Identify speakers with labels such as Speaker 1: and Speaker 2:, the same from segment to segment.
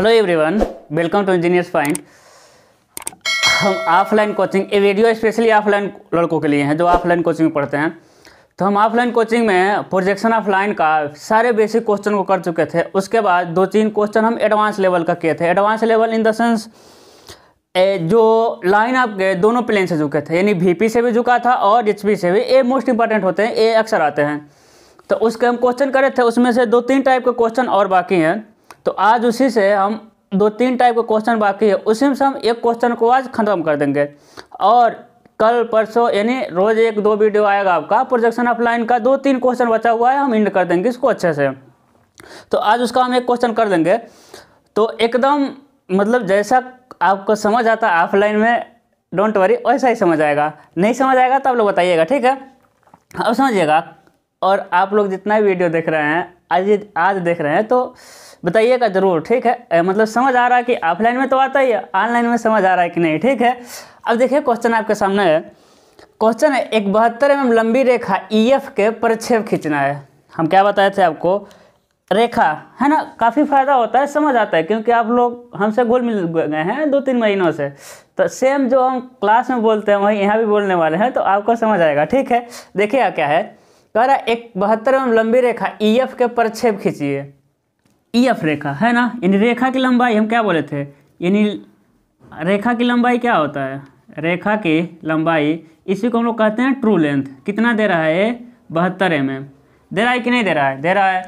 Speaker 1: Hello everyone welcome to engineers point हम offline coaching ये video specially offline लड़कों के लिए हैं जो ऑफलाइन कोचिंग में पढ़ते हैं तो हम ऑफलाइन कोचिंग में प्रोजेक्शन ऑफ लाइन का सारे बेसिक क्वेश्चन को कर चुके थे उसके बाद दो तीन क्वेश्चन हम एडवांस लेवल का किए थे advance level in the sense जो लाइन आपके दोनों प्लेन से झुके थे यानी वी से भी झुका था और एच से भी ए मोस्ट इंपॉर्टेंट होते हैं ए अक्सर आते हैं तो उसके हम क्वेश्चन करे थे उसमें से दो तीन टाइप के क्वेश्चन और बाकी हैं तो आज उसी से हम दो तीन टाइप के क्वेश्चन बाकी है उसी में से हम एक क्वेश्चन को आज ख़त्म कर देंगे और कल परसों यानी रोज़ एक दो वीडियो आएगा आपका प्रोजेक्शन ऑफ लाइन का दो तीन क्वेश्चन बचा हुआ है हम इंड कर देंगे इसको अच्छे से तो आज उसका हम एक क्वेश्चन कर देंगे तो एकदम मतलब जैसा आपको समझ आता है ऑफलाइन में डोंट वरी वैसा ही समझ आएगा नहीं समझ आएगा तो आप लोग बताइएगा ठीक है अब समझिएगा और आप लोग जितना भी वीडियो देख रहे हैं आज आज देख रहे हैं तो बताइएगा ज़रूर ठीक है मतलब समझ आ रहा है कि ऑफलाइन में तो आता ही है ऑनलाइन में समझ आ रहा है कि नहीं ठीक है अब देखिए क्वेश्चन आपके सामने है क्वेश्चन है एक बहत्तर एम mm लंबी रेखा ई e एफ के परिच्छेद खींचना है हम क्या बताए थे आपको रेखा है ना काफ़ी फ़ायदा होता है समझ आता है क्योंकि आप लोग हमसे गोल मिल गए हैं दो तीन महीनों से तो सेम जो हम क्लास में बोलते हैं वहीं यहाँ भी बोलने वाले हैं तो आपको समझ आएगा ठीक है देखिए क्या है कह रहा एक बहत्तर एम mm लंबी रेखा ई e एफ के परछेप खींचिए ई एफ रेखा है ना यानी रेखा की लंबाई हम क्या बोले थे यानी रेखा की लंबाई क्या होता है रेखा की लंबाई इसी को हम लोग कहते हैं ट्रू लेंथ कितना दे रहा है बहत्तर एम mm। एम दे रहा है कि नहीं दे रहा है दे रहा है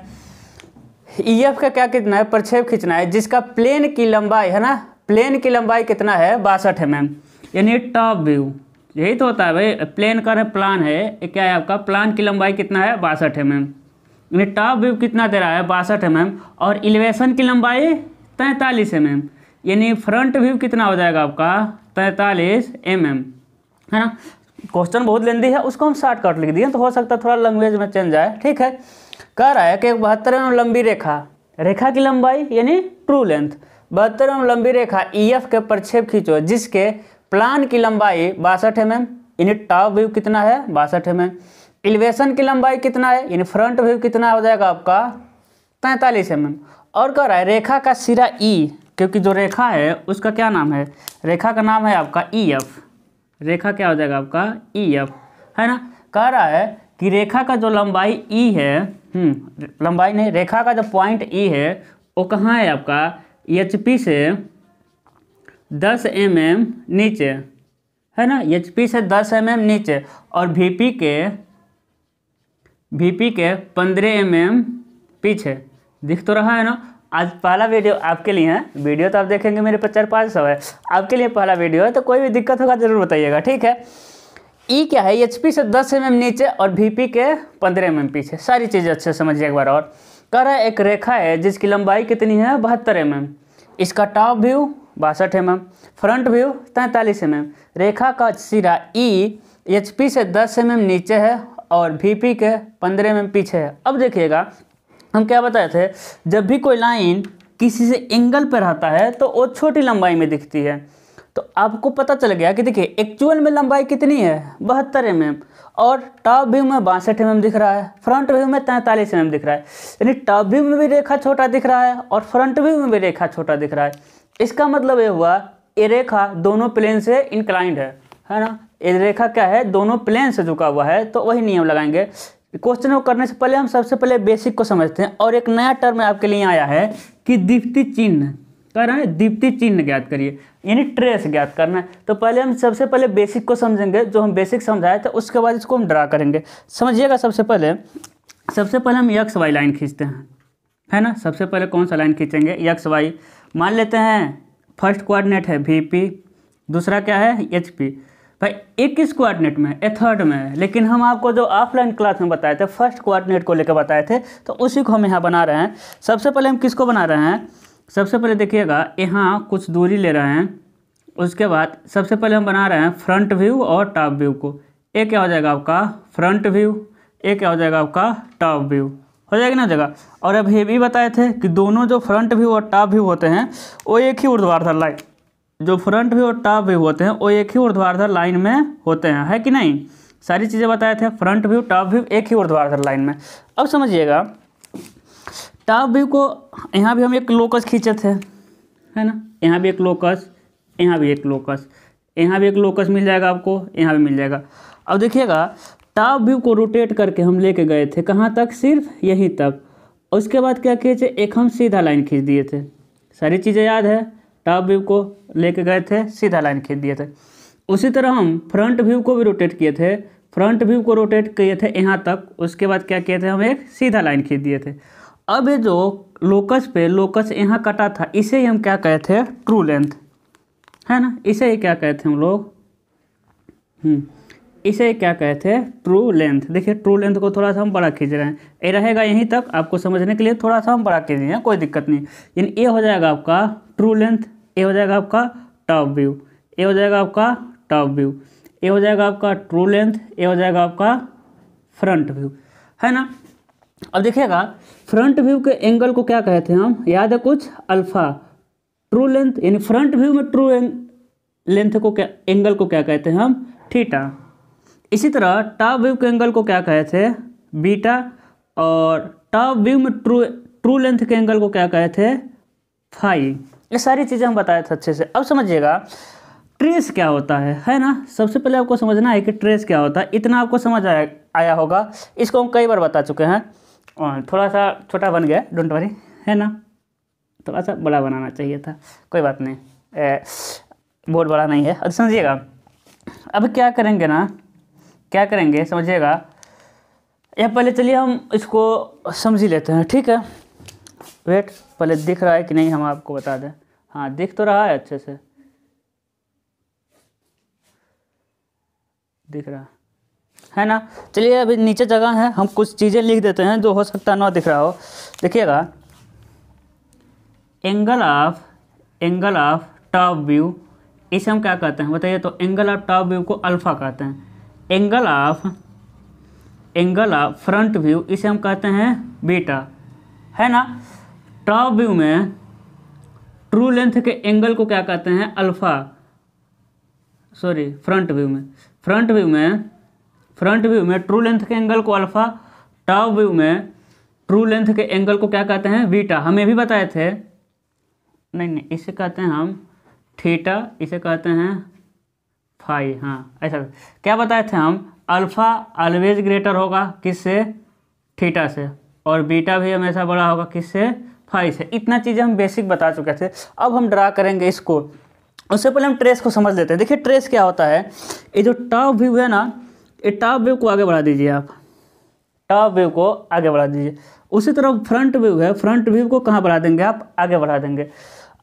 Speaker 1: ई एफ का क्या कितना है प्रक्षेप खींचना है जिसका प्लेन की लंबाई है ना प्लेन की लंबाई कितना है बासठ एम mm। एम यानी टॉप व्यू यही तो होता है भाई प्लेन का प्लान है क्या है आपका प्लान की लंबाई कितना है बासठ एम mm। एम इन्हें टॉप व्यू कितना दे रहा है बासठ एम mm और एलिवेशन की लंबाई तैंतालीस एम mm। यानी फ्रंट व्यू कितना हो जाएगा आपका तैंतालीस एम mm। है ना क्वेश्चन बहुत लेंदी है उसको हम शॉर्ट कट लिख दिए तो हो सकता है थोड़ा लैंग्वेज में चेंज आए ठीक है कह रहा है कि बहत्तर एम लंबी रेखा रेखा की लंबाई यानी ट्रू लेंथ बहत्तर एम लंबी रेखा ई e एफ के प्रक्षेप खींचो जिसके प्लान की लंबाई बासठ एम एम यानी टॉप व्यू कितना है बासठ एम एम एलिवेशन की लंबाई कितना है यानी फ्रंट व्यू कितना हो जाएगा आपका तैंतालीस एम mm। एम और कह रहा है रेखा का सिरा ई e, क्योंकि जो रेखा है उसका क्या नाम है रेखा का नाम है आपका ई e एफ रेखा क्या हो जाएगा आपका ई e एफ है ना कह रहा है कि रेखा का जो लंबाई ई है हम्म, लंबाई नहीं रेखा का जो पॉइंट ई है वो कहाँ है आपका एच पी से दस एम mm एम नीचे है ना एच पी से दस एम mm एम नीचे और वी पी के वीपी के पंद्रह एम एम पीछे दिख तो रहा है ना आज पहला वीडियो आपके लिए है वीडियो तो आप देखेंगे मेरे पास चार पाँच सौ है आपके लिए पहला वीडियो है तो कोई भी दिक्कत होगा ज़रूर बताइएगा ठीक है ई e क्या है एच से दस एम mm नीचे और वीपी के पंद्रह एम mm पीछे सारी चीज़ें अच्छे समझिए एक बार और कह रहा है एक रेखा है जिसकी लंबाई कितनी है बहत्तर एम mm. इसका टॉप व्यू बासठ एम फ्रंट व्यू तैंतालीस एम रेखा का सिरा ई e, एच से दस एम नीचे है और वी के पंद्रह एम पीछे है अब देखिएगा हम क्या बताए थे जब भी कोई लाइन किसी से एंगल पर रहता है तो वो छोटी लंबाई में दिखती है तो आपको पता चल गया कि देखिए एक्चुअल में लंबाई कितनी है बहत्तर एम mm और टॉप व्यू में बासठ एम mm दिख रहा है फ्रंट व्यू में तैंतालीस एम mm दिख रहा है यानी टॉप व्यू में भी रेखा छोटा दिख रहा है और फ्रंट व्यू में भी रेखा छोटा दिख रहा है इसका मतलब ये हुआ ये रेखा दोनों प्लेन से इंक्लाइंड है है ना ये रेखा क्या है दोनों प्लेन से झुका हुआ है तो वही नियम लगाएंगे क्वेश्चन को करने से पहले हम सबसे पहले बेसिक को समझते हैं और एक नया टर्म आपके लिए आया है कि दीप्ति चिन्ह कह रहे हैं दीप्ति चिन्ह ज्ञात करिए यानी ट्रेस ज्ञात करना है तो पहले हम सबसे पहले बेसिक को समझेंगे जो हम बेसिक समझाए थे उसके बाद इसको हम ड्रा करेंगे समझिएगा सबसे पहले सबसे पहले हम यक्स वाई लाइन खींचते हैं है ना सबसे पहले कौन सा लाइन खींचेंगे यक्स वाई मान लेते हैं फर्स्ट कोऑर्डिनेट है वी पी दूसरा क्या है एच पी भाई एक इस कोऑर्डिनेट में ए थर्ड में है लेकिन हम आपको जो ऑफलाइन क्लास में बताए थे फर्स्ट कोऑर्डिनेट को लेकर बताए थे तो उसी को हम यहाँ बना रहे हैं सबसे पहले हम किसको बना रहे हैं सबसे पहले देखिएगा यहाँ कुछ दूरी ले रहे हैं उसके बाद सबसे पहले हम बना रहे हैं फ्रंट व्यू और टॉप व्यू को एक क्या हो जाएगा आपका फ्रंट व्यू एक क्या हो जाएगा आपका टॉप व्यू हो जाएगी ना जगह और अब ये भी बताए थे कि दोनों जो फ्रंट व्यू और टॉप व्यू होते हैं वो एक ही उर्द्वार था लाइट जो फ्रंट व्यू और टॉप व्यू होते हैं वो एक ही ऊर्ध्वाधर लाइन में होते हैं है कि नहीं सारी चीज़ें बताए थे फ्रंट व्यू टॉप व्यू एक ही ऊर्ध्वाधर लाइन में अब समझिएगा टॉप व्यू को यहाँ भी हम एक लोकस खींचे थे है ना यहाँ भी एक लोकस यहाँ भी एक लोकस यहाँ भी एक लोकस मिल जाएगा आपको यहाँ भी मिल जाएगा अब देखिएगा टॉप व्यू को रोटेट करके हम लेके गए थे कहाँ तक सिर्फ यहीं तक उसके बाद क्या किए थे एक हम सीधा लाइन खींच दिए थे सारी चीज़ें याद है टॉप व्यू को लेके गए थे सीधा लाइन खींच दिए थे उसी तरह हम फ्रंट व्यू को भी रोटेट किए थे फ्रंट व्यू को रोटेट किए थे यहाँ तक उसके बाद क्या किए थे हम एक सीधा लाइन खींच दिए थे अब ये जो लोकस पे लोकस यहाँ कटा था इसे ही हम क्या कहे थे ट्रू लेंथ है ना इसे ही क्या कहे थे हम लोग हम्म। इसे क्या कहते हैं ट्रू लेंथ देखिए ट्रू लेंथ को थोड़ा सा हम बड़ा खींच रहे हैं ये रहेगा यहीं तक आपको समझने के लिए थोड़ा सा हम बड़ा खींच रहे हैं कोई दिक्कत नहीं यानी ए हो जाएगा आपका ट्रू लेंथ ए हो जाएगा आपका टॉप व्यू ए हो जाएगा आपका टॉप व्यू ए हो जाएगा आपका ट्रू लेंथ ए हो जाएगा आपका फ्रंट व्यू है ना अब देखिएगा फ्रंट व्यू के एंगल को क्या कहते हैं हम याद है कुछ अल्फ़ा ट्रू लेंथ यानी फ्रंट व्यू में ट्रू लेंथ को क्या एंगल को क्या कहते हैं हम थीटा इसी तरह टॉप व्यू के एंगल को क्या कहे थे बीटा और टॉप व्यू में ट्रू ट्रू लेंथ के एंगल को क्या कहे थे फाई ये सारी चीज़ें हम बताए थे अच्छे से अब समझिएगा ट्रेस क्या होता है है ना सबसे पहले आपको समझना है कि ट्रेस क्या होता है इतना आपको समझ आया आया होगा इसको हम कई बार बता चुके हैं और थोड़ा सा छोटा बन गया डोंट वरी है ना थोड़ा सा बड़ा बनाना चाहिए था कोई बात नहीं बहुत बोर्ड बड़ा नहीं है अब समझिएगा अब क्या करेंगे ना क्या करेंगे समझिएगा यह पहले चलिए हम इसको समझ लेते हैं ठीक है वेट पहले दिख रहा है कि नहीं हम आपको बता दें हाँ दिख तो रहा है अच्छे से दिख रहा है ना चलिए अभी नीचे जगह है हम कुछ चीज़ें लिख देते हैं जो हो सकता है ना दिख रहा हो देखिएगा angle of angle of top view इसे हम क्या कहते हैं बताइए तो एंगल ऑफ टॉप व्यू को अल्फ़ा कहते हैं angle of angle of front view इसे हम कहते हैं बीटा है ना टॉप व्यू में ट्रू लेंथ के एंगल को क्या कहते हैं अल्फ़ा सॉरी फ्रंट व्यू में फ्रंट व्यू में फ्रंट व्यू में ट्रू लेंथ के एंगल को अल्फ़ा टॉप व्यू में ट्रू लेंथ के एंगल को क्या कहते हैं बीटा हमें भी बताए थे नहीं नहीं इसे कहते हैं हम थीटा इसे कहते हैं फाई हाँ ऐसा क्या बताए थे हम अल्फ़ा ऑलवेज ग्रेटर होगा किससे थीटा से और बीटा भी हमेशा बड़ा होगा किससे फाई से इतना चीज़ें हम बेसिक बता चुके थे अब हम ड्रा करेंगे इसको उससे पहले हम ट्रेस को समझ लेते हैं देखिए ट्रेस क्या होता है ये जो टॉप व्यू है ना ये टॉप व्यू को आगे बढ़ा दीजिए आप टॉप व्यू को आगे बढ़ा दीजिए उसी तरफ फ्रंट व्यू है फ्रंट व्यू को कहाँ बढ़ा देंगे आप आगे बढ़ा देंगे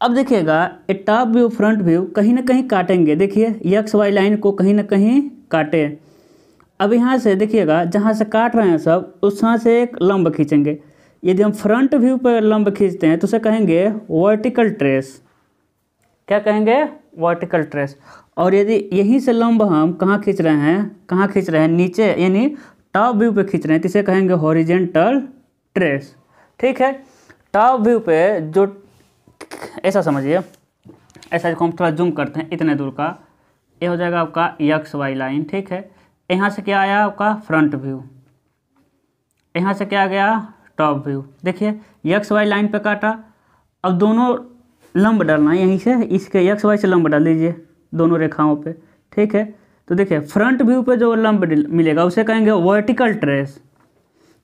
Speaker 1: अब देखिएगा ये टॉप व्यू फ्रंट व्यू कहीं ना कहीं काटेंगे देखिए यक्स वाई लाइन को कहीं ना कहीं काटे अब यहाँ से देखिएगा जहाँ से काट रहे हैं सब उस से एक लंब खींचेंगे यदि हम फ्रंट व्यू पर लंब खींचते हैं तो उसे कहेंगे वर्टिकल ट्रेस क्या कहेंगे वर्टिकल ट्रेस और यदि यहीं से लंब हम कहाँ खींच रहे हैं कहाँ खींच रहे हैं नीचे यानी टॉप व्यू पे खींच रहे हैं तो इसे कहेंगे हॉरिजेंटल ट्रेस ठीक है टॉप व्यू पे जो ऐसा समझिए ऐसा हम थोड़ा जूम करते हैं इतने दूर का ये हो जाएगा आपका यक्स वाई लाइन ठीक है यहाँ से क्या आया आपका फ्रंट व्यू यहाँ से क्या गया टॉप व्यू देखिए यक्स वाई लाइन पे काटा अब दोनों लंब डालना है यहीं से इसके यक्स वाई से लंब डाल दीजिए दोनों रेखाओं पे ठीक है तो देखिए फ्रंट व्यू पे जो लंब मिलेगा उसे कहेंगे वर्टिकल ट्रेस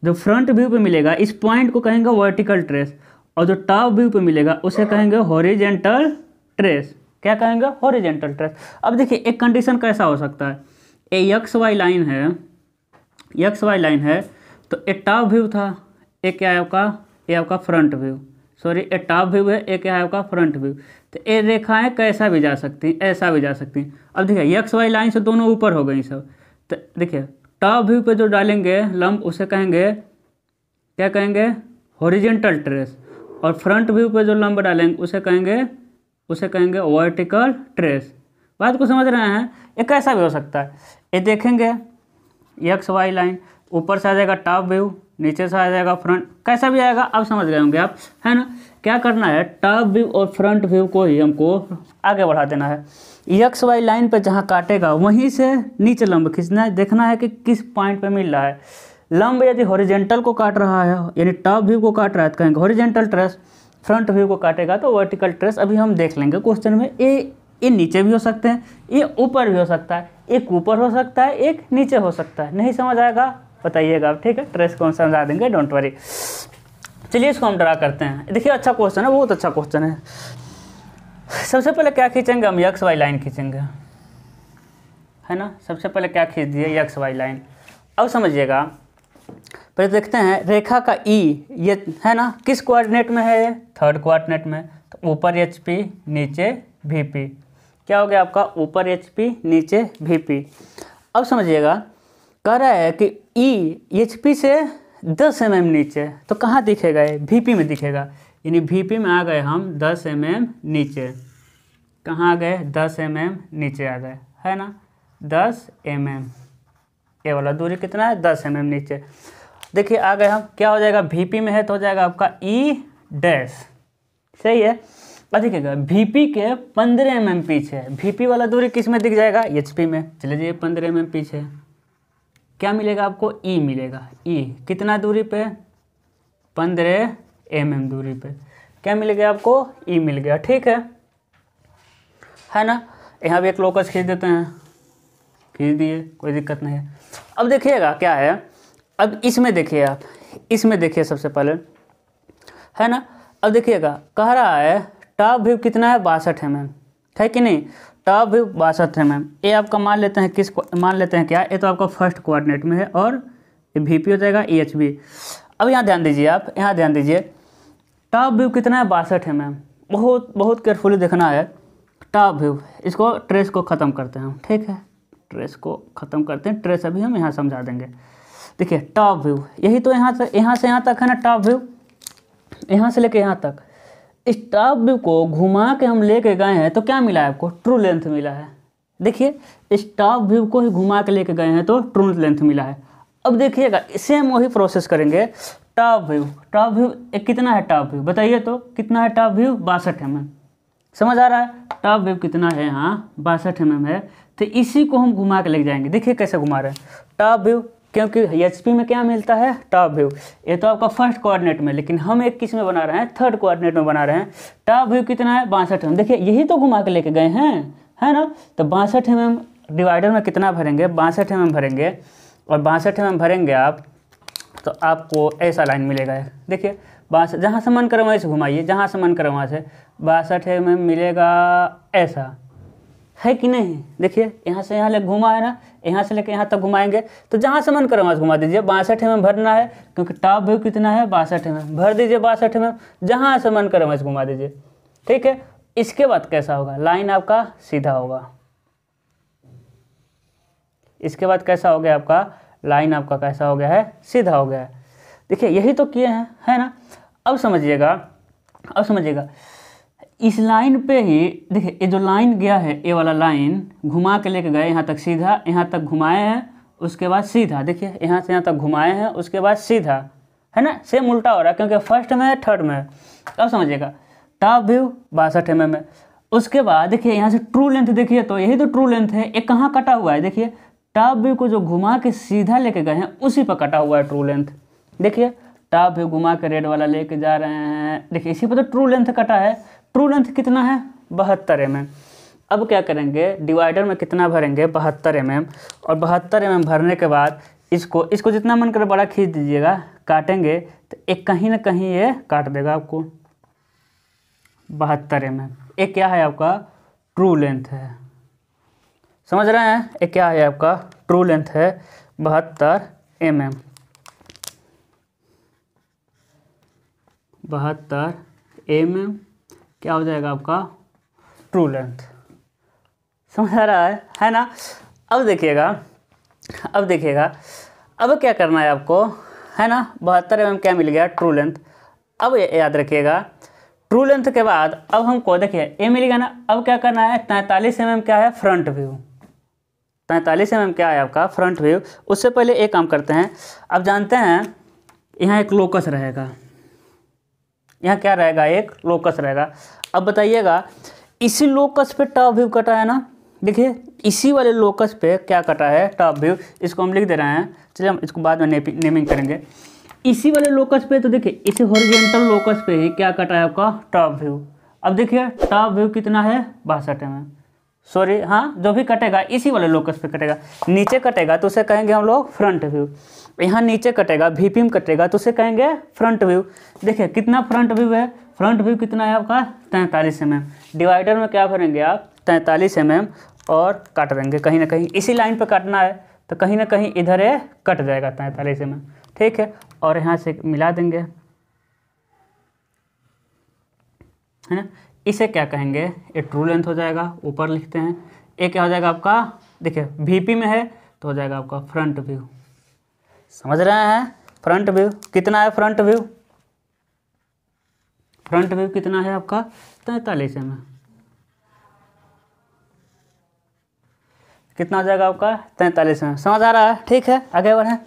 Speaker 1: जो फ्रंट व्यू पे मिलेगा इस पॉइंट को कहेंगे वर्टिकल ट्रेस और जो टॉप व्यू पे मिलेगा उसे कहेंगे हॉरिजेंटल ट्रेस क्या कहेंगे हॉरिजेंटल ट्रेस अब देखिए एक कंडीशन कैसा हो सकता है ए यक्स वाई लाइन है यक्स वाई लाइन है तो ए टॉप व्यू था ए क्या है आपका ए आपका फ्रंट व्यू सॉरी ए टॉप व्यू है ए क्या है आपका फ्रंट व्यू तो ए रेखाएँ कैसा भी जा सकती हैं ऐसा भी जा सकती हैं अब देखिए यक्स वाई लाइन से दोनों ऊपर हो गई सब तो देखिए टॉप व्यू पे जो डालेंगे लम्ब उसे कहेंगे क्या कहेंगे हॉरिजेंटल ट्रेस और फ्रंट व्यू पे जो लंब डालेंगे उसे कहेंगे उसे कहेंगे वर्टिकल ट्रेस बात को समझ रहे हैं ये कैसा भी हो सकता है ये देखेंगे एक्स वाई लाइन ऊपर से आ जाएगा टॉप व्यू नीचे से आ जाएगा फ्रंट कैसा भी आएगा अब समझ गए होंगे आप है ना क्या करना है टॉप व्यू और फ्रंट व्यू को ही हमको आगे बढ़ा देना है यक्स वाई लाइन पर जहाँ काटेगा वहीं से नीचे लंब खींचना है देखना है कि किस पॉइंट पर मिल रहा है लंब यदि हॉरिजेंटल को काट रहा है यानी टॉप व्यू को काट रहा है तो कहेंगे हॉरिजेंटल ट्रेस फ्रंट व्यू को काटेगा तो वर्टिकल ट्रेस अभी हम देख लेंगे क्वेश्चन में ए ये नीचे भी हो सकते हैं ये ऊपर भी हो सकता है एक ऊपर हो सकता है एक नीचे हो सकता है नहीं समझ आएगा बताइएगा आप ठीक है ट्रेस कौन समझा देंगे डोंट वरी चलिए इसको हम ड्रा करते हैं देखिए अच्छा क्वेश्चन है बहुत अच्छा क्वेश्चन है सबसे पहले क्या खींचेंगे हम यक्स वाई लाइन खींचेंगे है ना सबसे पहले क्या खींच दिए यक्स वाई लाइन अब समझिएगा पहले देखते हैं रेखा का ई e, ये है ना किस कोऑर्डिनेट में है ये थर्ड क्वारिनेट में तो ऊपर एच पी नीचे वी पी क्या हो गया आपका ऊपर एच पी नीचे वी पी अब समझिएगा कह रहा है कि ई एच पी से दस एम एम नीचे तो कहाँ दिखेगा ये वी पी में दिखेगा यानी वी पी में आ गए हम दस एम एम नीचे कहाँ आ गए दस एम एम नीचे आ गए है ना दस एम एम ये वाला दूरी कितना है दस एम एम नीचे देखिए आ गए हम क्या हो जाएगा वी में है तो हो जाएगा आपका ई e डैश सही है अब देखिएगा वीपी के पंद्रह एम एम पीछे वीपी वाला दूरी किस में दिख जाएगा एचपी में चले जाइए पंद्रह एम एम पीछे क्या मिलेगा आपको ई e मिलेगा ई e कितना दूरी पे पंद्रह एम एम दूरी पे क्या मिल गया आपको ई मिल गया ठीक है है ना यहाँ भी एक लोकस खींच देते हैं खींच दिए कोई दिक्कत नहीं है अब देखिएगा क्या है अब इसमें देखिए आप इसमें देखिए सबसे पहले है ना अब देखिएगा कह रहा है टॉप व्यू कितना है बासठ है मैम है कि नहीं टॉप व्यू बासठ है मैम ये आपका मान लेते हैं किस मान लेते हैं क्या ये तो आपका फर्स्ट कोऑर्डिनेट में है और वी पी हो जाएगा ई एच बी अब यहाँ ध्यान दीजिए आप यहाँ ध्यान दीजिए टॉप व्यू कितना है बासठ है मैम बहुत बहुत केयरफुली देखना है टॉप व्यू इसको ट्रेस को ख़त्म करते हैं ठीक है ट्रेस को ख़त्म करते हैं ट्रेस अभी हम यहाँ समझा देंगे देखिए टॉप व्यू यही तो यहाँ से यहाँ से यहाँ तक है ना टॉप व्यू यहाँ से लेके यहाँ तक इस टॉप व्यू को घुमा के हम लेके गए हैं तो क्या मिला है आपको ट्रू लेंथ मिला है देखिए इस टॉप व्यू को ही घुमा के लेके गए हैं तो ट्रू लेंथ मिला है अब देखिएगा सेम वही प्रोसेस करेंगे टॉप व्यू टॉप व्यू एक कितना है टॉप व्यू बताइए तो कितना है टॉप व्यू बासठ एम mm। एम समझ आ रहा है टॉप व्यू कितना है यहाँ बासठ एम mm एम है तो इसी को हम घुमा के लेके जाएंगे देखिए कैसे घुमा रहे हैं टॉप व्यू क्योंकि एच में क्या मिलता है टॉप व्यू ये तो आपका फर्स्ट कोऑर्डिनेट में लेकिन हम एक किस में बना रहे हैं थर्ड कोऑर्डिनेट में बना रहे हैं टॉप व्यू कितना है बासठ एम देखिए यही तो घुमा के लेके गए हैं है ना तो बासठ एम डिवाइडर में कितना भरेंगे बासठ एम भरेंगे और बासठ एम भरेंगे आप तो आपको ऐसा लाइन मिलेगा देखिए बासठ जहाँ से मन करें वहीं से घुमाइए जहाँ से मन करें वहाँ से बासठ एम मिलेगा ऐसा है कि नहीं देखिए यहाँ से यहाँ ले घुमा है ना यहाँ से लेके यहाँ तक घुमाएंगे तो जहाँ से मन करो वहाँ से घुमा दीजिए बासठ एम भरना है क्योंकि टॉप व्यू कितना है बासठ एम भर दीजिए बासठ एम जहाँ से मन करो वहाँ से घुमा दीजिए ठीक है इसके बाद कैसा होगा लाइन आपका सीधा होगा इसके बाद कैसा हो गया आपका लाइन आपका कैसा हो गया है सीधा हो गया है देखिए यही तो किए हैं है ना अब समझिएगा अब समझिएगा इस लाइन पे ही देखिए ये जो लाइन गया है ये वाला लाइन घुमा के लेके गए यहाँ तक सीधा यहाँ तक घुमाए हैं उसके बाद सीधा देखिए यहाँ से यहाँ तक घुमाए हैं उसके बाद सीधा है ना सेम उल्टा हो रहा है क्योंकि फर्स्ट में है थर्ड में है अब समझिएगा टॉप व्यू बासठ एम में उसके बाद देखिए यहाँ से ट्रू लेंथ देखिए तो यही तो ट्रू लेंथ है ये कहाँ कटा हुआ है देखिए टॉप व्यू को जो घुमा के सीधा लेके गए हैं उसी पर कटा हुआ है ट्रू लेंथ देखिए टॉप व्यू घुमा के रेड वाला लेके जा रहे हैं देखिए इसी पर तो ट्रू लेंथ कटा है ट्रू लेंथ कितना है बहत्तर एम एम अब क्या करेंगे डिवाइडर में कितना भरेंगे बहत्तर एम एम और बहत्तर एम एम भरने के बाद इसको इसको जितना मन करे बड़ा खींच दीजिएगा काटेंगे तो एक कहीं ना कहीं ये काट देगा आपको बहत्तर एम एम एक क्या है आपका ट्रू लेंथ है समझ रहे हैं एक क्या है आपका ट्रू लेंथ है बहत्तर एम एम बहत्तर एम एम क्या हो जाएगा आपका ट्रू लेंथ समझ आ रहा है है ना अब देखिएगा अब देखिएगा अब क्या करना है आपको है ना बहत्तर एम mm क्या मिल गया ट्रू लेंथ अब याद रखिएगा ट्रू लेंथ के बाद अब हमको देखिए ए मिल गया ना अब क्या करना है तैंतालीस एम mm क्या है फ्रंट व्यू तैंतालीस एम mm क्या है आपका फ्रंट व्यू उससे पहले एक काम करते हैं अब जानते हैं यहाँ एक लोकस रहेगा यहाँ क्या रहेगा एक लोकस रहेगा अब बताइएगा इसी लोकस पे टॉप व्यू कटा है ना देखिए इसी वाले लोकस पे क्या कटा है टॉप व्यू इसको हम लिख दे रहे हैं चलिए हम इसको बाद में ने, नेमिंग करेंगे इसी वाले लोकस पे तो देखिए इसी हॉरिजेंटल लोकस पे ही क्या कटा है आपका टॉप व्यू अब देखिए टॉप व्यू कितना है बासठ एम mm। सॉरी हाँ जो भी कटेगा इसी वाले लोकस पे कटेगा नीचे कटेगा तो उसे कहेंगे हम लोग फ्रंट व्यू यहाँ नीचे कटेगा भीपीम कटेगा तो उसे कहेंगे फ्रंट व्यू देखिए कितना फ्रंट व्यू है फ्रंट व्यू कितना है आपका तैंतालीस एम mm। डिवाइडर में क्या भरेंगे आप तैंतालीस एम mm और काट देंगे कहीं ना कहीं इसी लाइन पर काटना है तो कहीं ना कहीं इधर ये कट जाएगा तैंतालीस एम mm। ठीक है और यहाँ से मिला देंगे है ना इसे क्या कहेंगे ये ट्रू लेंथ हो जाएगा ऊपर लिखते हैं ये क्या हो जाएगा आपका देखिए वीपी में है तो हो जाएगा आपका फ्रंट व्यू समझ रहे हैं फ्रंट व्यू कितना है फ्रंट व्यू फ्रंट व्यू कितना है आपका तैतालीस एम कितना हो जाएगा आपका तैंतालीस एम समझ आ रहा है ठीक है आगे बढ़ें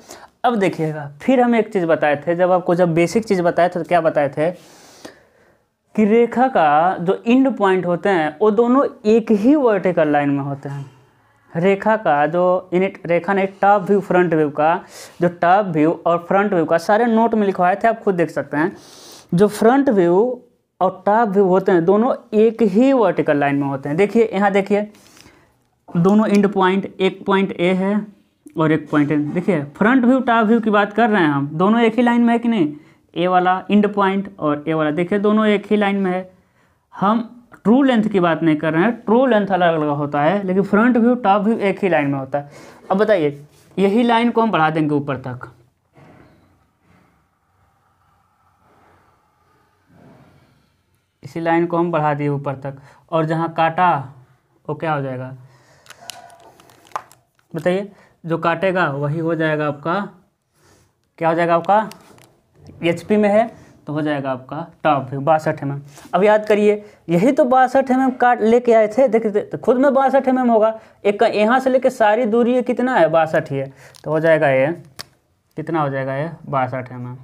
Speaker 1: अब देखिएगा फिर हम एक चीज़ बताए थे जब आपको जब बेसिक चीज़ बताए थे तो क्या बताए थे कि रेखा का जो इंड पॉइंट होते हैं वो दोनों एक ही वर्टिकल लाइन में होते हैं रेखा का जो इनिट रेखा ने टॉप व्यू फ्रंट व्यू का जो टॉप व्यू और फ्रंट व्यू का सारे नोट में लिखवाए थे आप खुद देख सकते हैं जो फ्रंट व्यू और टॉप व्यू होते हैं दोनों एक ही वर्टिकल लाइन में होते हैं देखिए यहाँ देखिए दोनों इंड पॉइंट एक पॉइंट ए है और एक पॉइंट देखिए फ्रंट व्यू टॉप व्यू की बात कर रहे हैं हम दोनों एक ही लाइन में है कि नहीं ए वाला इंड पॉइंट और ए वाला देखिए दोनों एक ही लाइन में है हम ट्रू लेंथ की बात नहीं कर रहे हैं ट्रू लेंथ अलग अलग होता है लेकिन फ्रंट व्यू टॉप व्यू एक ही लाइन में होता है अब बताइए यही लाइन को हम बढ़ा देंगे ऊपर तक इसी लाइन को हम बढ़ा दिए ऊपर तक और जहाँ काटा वो क्या हो जाएगा बताइए जो काटेगा वही हो जाएगा आपका क्या हो जाएगा आपका एच में है तो हो जाएगा आपका टॉप व्यू बासठ एम अब याद करिए यही तो बासठ एम काट लेके आए थे देखिए तो, तो खुद में बासठ एम होगा एक यहाँ से लेके सारी दूरी है कितना है बासठ ही है तो हो जाएगा ये कितना हो जाएगा ये बासठ एम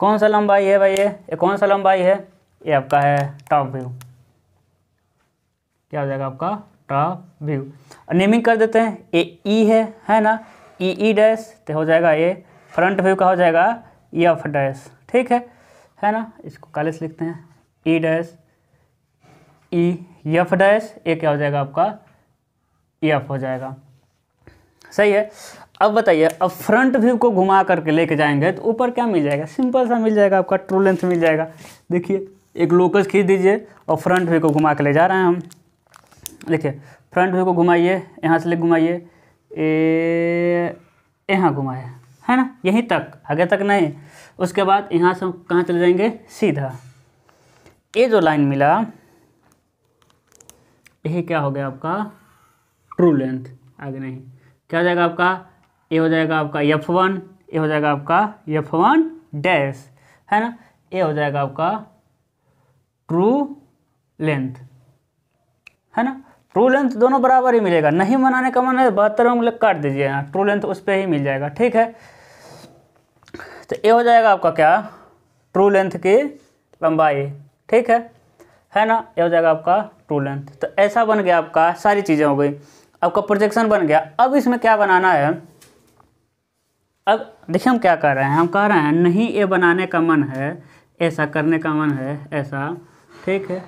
Speaker 1: कौन सा लंबाई है भाई ये ये कौन सा लंबाई है ये आपका है टॉप व्यू क्या हो जाएगा आपका टॉप व्यू नेमिंग कर देते हैं ए ई e है है ना ई ई डैश तो हो जाएगा ये फ्रंट व्यू का हो जाएगा ई एफ डैश ठीक है है ना इसको काले से लिखते हैं E dash E F dash ये क्या हो जाएगा आपका ई e एफ हो जाएगा सही है अब बताइए अब फ्रंट व्यू को घुमा करके लेके जाएंगे तो ऊपर क्या मिल जाएगा सिंपल सा मिल जाएगा आपका ट्रू लेंथ मिल जाएगा देखिए एक लोकस खींच दीजिए और फ्रंट व्यू को घुमा के ले जा रहे हैं हम देखिए फ्रंट व्यू को घुमाइए यहाँ से ले घुमाइए यहाँ घुमाया है ना यहीं तक आगे तक नहीं उसके बाद यहाँ से हम कहाँ चले जाएंगे सीधा ये जो लाइन मिला यही क्या हो गया आपका ट्रू लेंथ आगे नहीं क्या हो जाएगा आपका ये हो जाएगा आपका यफ वन ये हो जाएगा आपका यफ वन डैश है ना ये हो जाएगा आपका ट्रू लेंथ है ना ट्रू लेंथ दोनों बराबर ही मिलेगा नहीं मनाने का मन है तो बहत्तर में काट दीजिए यहाँ ट्रू लेंथ उस पर ही मिल जाएगा ठीक है तो ये हो जाएगा आपका क्या ट्रू लेंथ की लंबाई ठीक है है ना ये हो जाएगा आपका ट्रू लेंथ तो ऐसा बन गया आपका सारी चीज़ें हो गई आपका प्रोजेक्शन बन गया अब इसमें क्या बनाना है अब देखिए हम क्या कर रहे हैं हम कह रहे हैं नहीं ये बनाने का मन है ऐसा करने का मन है ऐसा ठीक है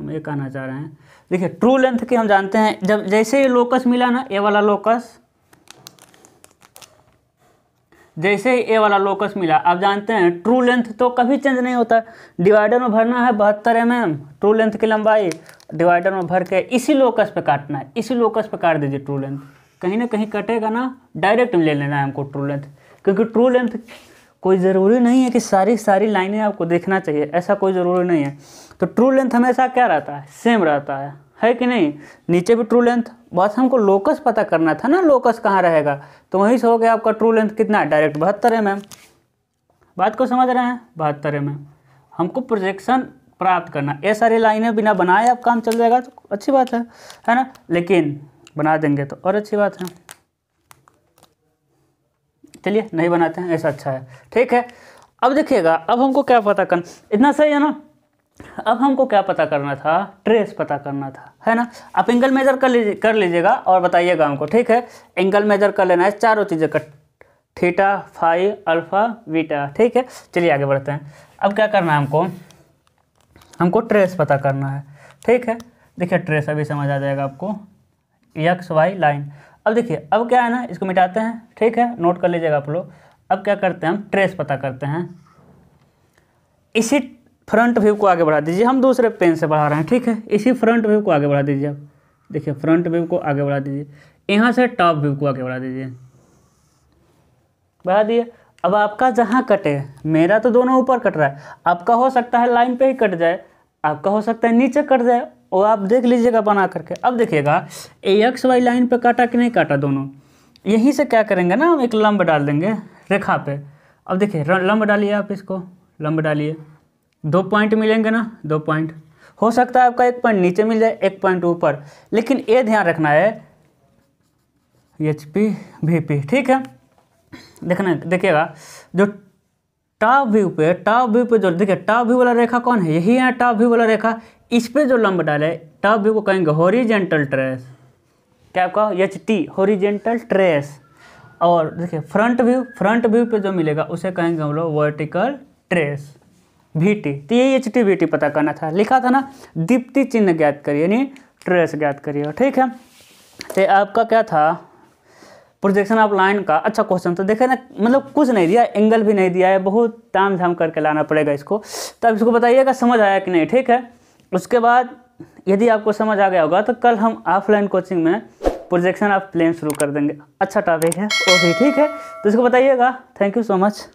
Speaker 1: हम ये कहना चाह रहे हैं देखिए ट्रू लेंथ की हम जानते हैं जब जैसे ये लोकस मिला ना ए वाला लोकस जैसे ही ए वाला लोकस मिला आप जानते हैं ट्रू लेंथ तो कभी चेंज नहीं होता डिवाइडर में भरना है बहत्तर एम एम ट्रू लेंथ की लंबाई डिवाइडर में भर के इसी लोकस पे काटना है इसी लोकस पे काट दीजिए ट्रू लेंथ कहीं ना कहीं कटेगा ना डायरेक्ट ले लेना है हमको ट्रू लेंथ क्योंकि ट्रू लेंथ कोई ज़रूरी नहीं है कि सारी सारी लाइनें आपको देखना चाहिए ऐसा कोई ज़रूरी नहीं है तो ट्रू लेंथ हमेशा क्या रहता है सेम रहता है है कि नहीं नीचे भी ट्रू लेंथ बस हमको लोकस पता करना था ना लोकस कहाँ रहेगा तो वहीं से हो गया आपका ट्रू लेंथ कितना है डायरेक्ट बहत्तर एम mm। बात को समझ रहे हैं बहत्तर एम mm। हमको प्रोजेक्शन प्राप्त करना ये सारी लाइनें बिना बनाए आप काम चल जाएगा तो अच्छी बात है है ना लेकिन बना देंगे तो और अच्छी बात है चलिए नहीं बनाते हैं ऐसा अच्छा है ठीक है अब देखिएगा अब हमको क्या पता करना इतना सही है ना अब हमको क्या पता करना था ट्रेस पता करना था है ना आप एंगल मेजर कर लीजिए कर लीजिएगा और बताइएगा हमको ठीक है एंगल मेजर कर लेना है चारों चीज़ें का थीटा फाइव अल्फा बीटा ठीक है चलिए आगे बढ़ते हैं अब क्या करना है हमको हमको ट्रेस पता करना है ठीक है देखिए ट्रेस अभी समझ आ जाएगा आपको यक्स वाई लाइन अब देखिए अब क्या है ना इसको मिटाते हैं ठीक है नोट कर लीजिएगा आप लोग अब क्या करते हैं हम ट्रेस पता करते हैं इसी फ्रंट व्यू को आगे बढ़ा दीजिए हम दूसरे पेन से बढ़ा रहे हैं ठीक है इसी फ्रंट व्यू को आगे बढ़ा दीजिए आप देखिए फ्रंट व्यू को आगे बढ़ा दीजिए यहाँ से टॉप व्यू को आगे बढ़ा दीजिए बढ़ा दिए अब आपका जहाँ कटे मेरा तो दोनों ऊपर कट रहा है आपका हो सकता है लाइन पर ही कट जाए आपका हो सकता है नीचे कट जाए वो आप देख लीजिएगा बना करके अब देखिएगा ए एक्स वाई लाइन पर काटा कि नहीं काटा दोनों यहीं से क्या करेंगे ना हम एक लंब डाल देंगे रेखा पे अब देखिए लंब डालिए आप इसको लंब डालिए दो पॉइंट मिलेंगे ना दो पॉइंट हो सकता है आपका एक पॉइंट नीचे मिल जाए एक पॉइंट ऊपर लेकिन ये ध्यान रखना है एच पी वी पी ठीक है देखना देखिएगा जो टॉप व्यू पे टॉप व्यू पे जो देखिए टॉप व्यू वाला रेखा कौन है यही है टॉप व्यू वाला रेखा इस पर जो लंब डाले टॉप व्यू को कहेंगे होरिजेंटल ट्रेस क्या आपका एच टी होरिजेंटल ट्रेस और देखिए फ्रंट व्यू फ्रंट व्यू पे जो मिलेगा उसे कहेंगे हम लोग वर्टिकल ट्रेस वी टी तो ये एच टी वी टी पता करना था लिखा था ना दीप्ति चिन्ह ज्ञात करिए यानी ट्रेस ज्ञात करिए ठीक है तो आपका क्या था प्रोजेक्शन ऑफ लाइन का अच्छा क्वेश्चन तो देखे ना मतलब कुछ नहीं दिया एंगल भी नहीं दिया है बहुत ताम झाम करके लाना पड़ेगा इसको तो आप इसको बताइएगा समझ आया कि नहीं ठीक है उसके बाद यदि आपको समझ आ गया होगा तो कल हम ऑफलाइन कोचिंग में प्रोजेक्शन ऑफ प्लेन शुरू कर देंगे अच्छा टॉपिक है वो भी ठीक है तो इसको बताइएगा थैंक यू सो मच